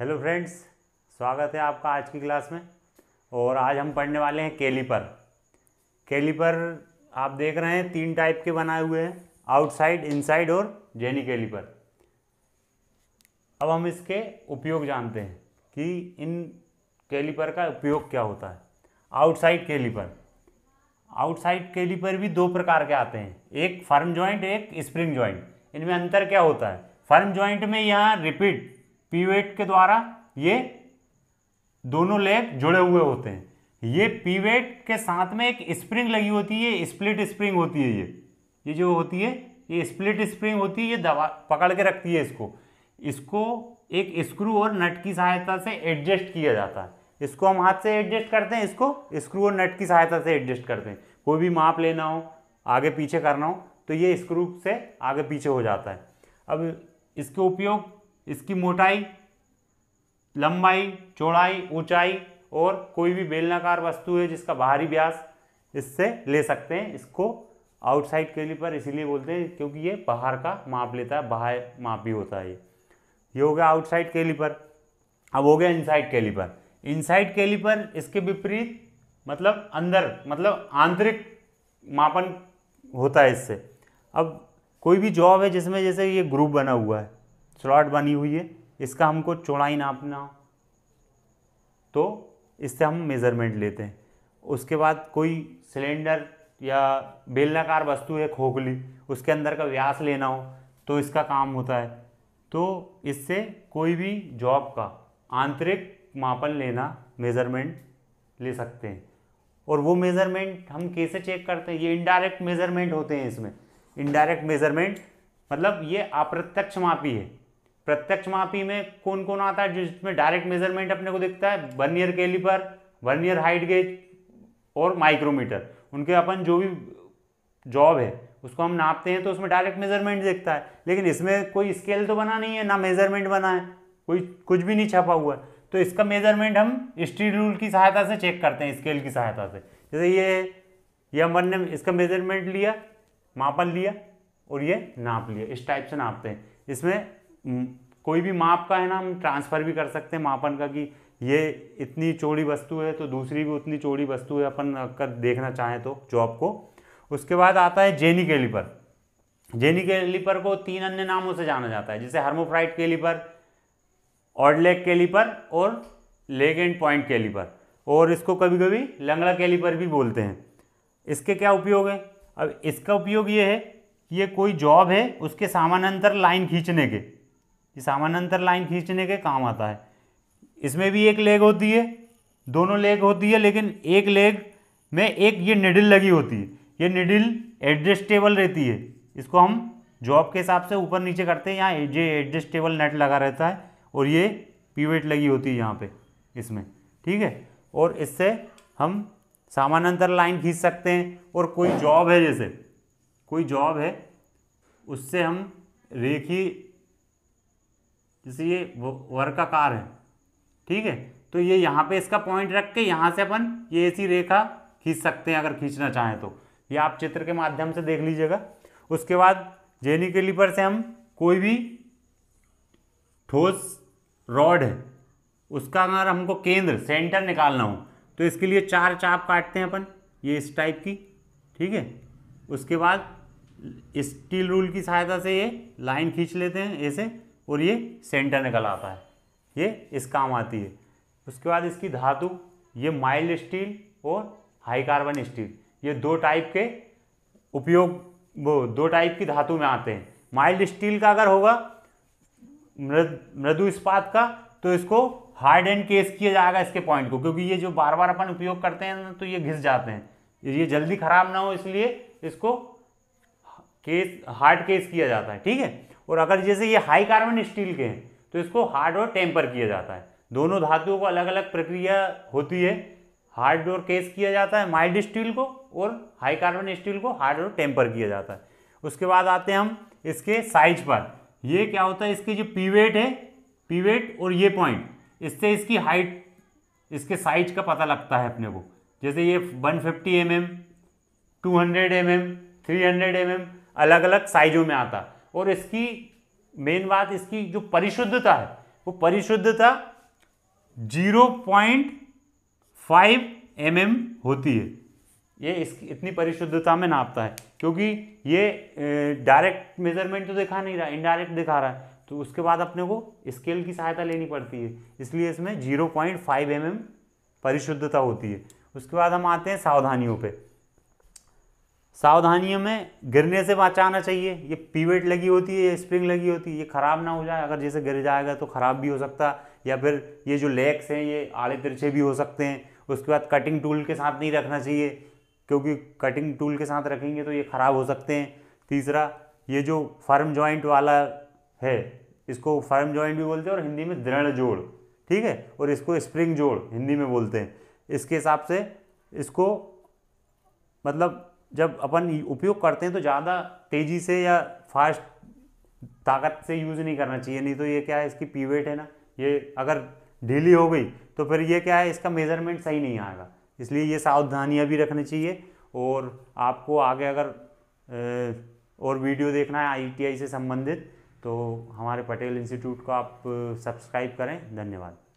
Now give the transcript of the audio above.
hello friends स्वागत है आपका आज की क्लास में और आज हम पढ़ने वाले हैं केलीपर केलीपर आप देख रहे हैं तीन टाइप के बनाए हुए हैं आउटसाइड इनसाइड और जेनी केलीपर अब हम इसके उपयोग जानते हैं कि इन केलीपर का उपयोग क्या होता है आउटसाइड केलीपर आउटसाइड केलीपर भी दो प्रकार के आते हैं एक फर्म ज्वाइंट एक स्प्रिंग ज्वाइंट इनमें अंतर क्या होता है फर्म ज्वाइंट में यहाँ रिपीट पीवेट के द्वारा ये दोनों लेग जुड़े हुए होते हैं ये पीवेट के साथ में एक स्प्रिंग लगी होती है स्प्लिट स्प्रिंग होती है ये ये जो होती है ये स्प्लिट स्प्रिंग होती है ये दबा पकड़ के रखती है इसको इसको एक स्क्रू और नट की सहायता से एडजस्ट किया जाता है इसको हम हाथ से एडजस्ट करते हैं इसको स्क्रू और नट की सहायता से एडजस्ट करते हैं कोई भी माप लेना हो आगे पीछे करना हो तो ये स्क्रू से आगे पीछे हो जाता है अब इसके उपयोग इसकी मोटाई लंबाई चौड़ाई ऊंचाई और कोई भी बेलनाकार वस्तु है जिसका बाहरी व्यास इससे ले सकते हैं इसको आउटसाइड पर इसीलिए बोलते हैं क्योंकि ये बाहर का माप लेता है बाहर माप भी होता है ये ये हो गया आउटसाइड कैलिपर अब हो गया इनसाइड कैलिपर इनसाइड कैलिपर इसके विपरीत मतलब अंदर मतलब आंतरिक मापन होता है इससे अब कोई भी जॉब है जिसमें जैसे ये ग्रुप बना हुआ है स्लॉट बनी हुई है इसका हमको चौड़ाई नापना तो इससे हम मेज़रमेंट लेते हैं उसके बाद कोई सिलेंडर या बेलनाकार वस्तु है खोखली उसके अंदर का व्यास लेना हो तो इसका काम होता है तो इससे कोई भी जॉब का आंतरिक मापन लेना मेज़रमेंट ले सकते हैं और वो मेज़रमेंट हम कैसे चेक करते हैं ये इनडायरेक्ट मेज़रमेंट होते हैं इसमें इनडायरेक्ट मेज़रमेंट मतलब ये अप्रत्यक्ष मापी है प्रत्यक्ष मापी में कौन कौन आता है जिसमें डायरेक्ट मेजरमेंट अपने को दिखता है vernier caliper vernier height gauge और माइक्रोमीटर उनके अपन जो भी जॉब है उसको हम नापते हैं तो उसमें डायरेक्ट मेजरमेंट दिखता है लेकिन इसमें कोई स्केल तो बना नहीं है ना मेजरमेंट बना है कोई कुछ भी नहीं छपा हुआ है तो इसका मेजरमेंट हम स्टील रूल की सहायता से चेक करते हैं स्केल की सहायता से जैसे ये ये हम ने इसका मेजरमेंट लिया मापन लिया और ये नाप लिया इस टाइप से नापते हैं इसमें कोई भी माप का है ना हम ट्रांसफ़र भी कर सकते हैं मापन का कि ये इतनी चौड़ी वस्तु है तो दूसरी भी उतनी चौड़ी वस्तु है अपन कर देखना चाहें तो जॉब को उसके बाद आता है जेनी कैलिपर जेनी कैलिपर को तीन अन्य नामों से जाना जाता है जैसे hermaphrodite caliper odd leg caliper और लेग एंड पॉइंट कैलिपर और इसको कभी कभी लंगड़ा कैलिपर भी बोलते हैं इसके क्या उपयोग है अब इसका उपयोग ये है कि ये कोई जॉब है उसके सामानांतर लाइन खींचने के ये सामानांतर लाइन खींचने के काम आता है इसमें भी एक लेग होती है दोनों लेग होती है लेकिन एक लेग में एक ये निडिल लगी होती है ये निडिल एडजस्टेबल रहती है इसको हम जॉब के हिसाब से ऊपर नीचे करते हैं यहाँ ये एडजस्टेबल नेट लगा रहता है और ये पीवेट लगी होती है यहाँ पे इसमें ठीक है और इससे हम सामानांतर लाइन खींच सकते हैं और कोई जॉब है जैसे कोई जॉब है उससे हम रेखी जैसे ये कार है ठीक है तो ये यहाँ पे इसका पॉइंट रख के यहाँ से अपन ये ऐसी रेखा खींच सकते हैं अगर खींचना चाहें तो ये आप चित्र के माध्यम से देख लीजिएगा उसके बाद जेनी कैलिपर से हम कोई भी ठोस रॉड है उसका अगर हमको केंद्र सेंटर निकालना हो तो इसके लिए चार चाप काटते हैं अपन ये इस टाइप की ठीक है उसके बाद स्टील रूल की सहायता से ये लाइन खींच लेते हैं ऐसे और ये सेंटर निकल आता है ये इस काम आती है उसके बाद इसकी धातु ये माइल्ड स्टील और हाई कार्बन स्टील ये दो टाइप के उपयोग वो दो टाइप की धातु में आते हैं माइल्ड स्टील का अगर होगा मृद मृदु इस्पात का तो इसको हार्ड एंड केस किया जाएगा इसके पॉइंट को क्योंकि ये जो बार बार अपन उपयोग करते हैं ना तो ये घिस जाते हैं ये जल्दी ख़राब ना हो इसलिए इसको केस हार्ड केस किया जाता है ठीक है और अगर जैसे ये हाई कार्बन स्टील के हैं तो इसको हार्ड और टेम्पर किया जाता है दोनों धातुओं को अलग अलग प्रक्रिया होती है हार्ड और केस किया जाता है माइल्ड स्टील को और हाई कार्बन स्टील को हार्ड और टेम्पर किया जाता है उसके बाद आते हैं हम इसके साइज पर ये क्या होता है इसकी जो पीवेट है पीवेट और ये पॉइंट इससे इसकी हाइट इसके साइज का पता लगता है अपने को जैसे ये 150 fifty M M two hundred M M three hundred M M अलग अलग साइजों में आता और इसकी मेन बात इसकी जो परिशुद्धता है वो परिशुद्धता zero point five M M होती है ये इस इतनी परिशुद्धता में नापता है क्योंकि ये डायरेक्ट मेजरमेंट तो दिखा नहीं रहा इनडायरेक्ट दिखा रहा है तो उसके बाद अपने को स्केल की सहायता लेनी पड़ती है इसलिए इसमें zero point five M M परिशुद्धता होती है उसके बाद हम आते हैं सावधानियों पर सावधानियों में गिरने से बचाना चाहिए ये पीवेट लगी होती है ये स्प्रिंग लगी होती है ये ख़राब ना हो जाए अगर जैसे गिर जाएगा तो ख़राब भी हो सकता या फिर ये जो लेग्स हैं ये आड़े तिरछे भी हो सकते हैं उसके बाद कटिंग टूल के साथ नहीं रखना चाहिए क्योंकि कटिंग टूल के साथ रखेंगे तो ये ख़राब हो सकते हैं तीसरा ये जो फर्म जॉइंट वाला है इसको फर्म जॉइंट भी बोलते हैं और हिंदी में दृढ़ जोड़ ठीक है और इसको स्प्रिंग जोड़ हिंदी में बोलते हैं इसके हिसाब से इसको मतलब जब अपन उपयोग करते हैं तो ज़्यादा तेज़ी से या फास्ट ताकत से यूज़ नहीं करना चाहिए नहीं तो ये क्या है इसकी पीवेट है ना ये अगर ढीली हो गई तो फिर ये क्या है इसका मेज़रमेंट सही नहीं आएगा इसलिए ये सावधानियाँ भी रखनी चाहिए और आपको आगे अगर और वीडियो देखना है आईटीआई से संबंधित तो हमारे पटेल इंस्टीट्यूट को आप सब्सक्राइब करें धन्यवाद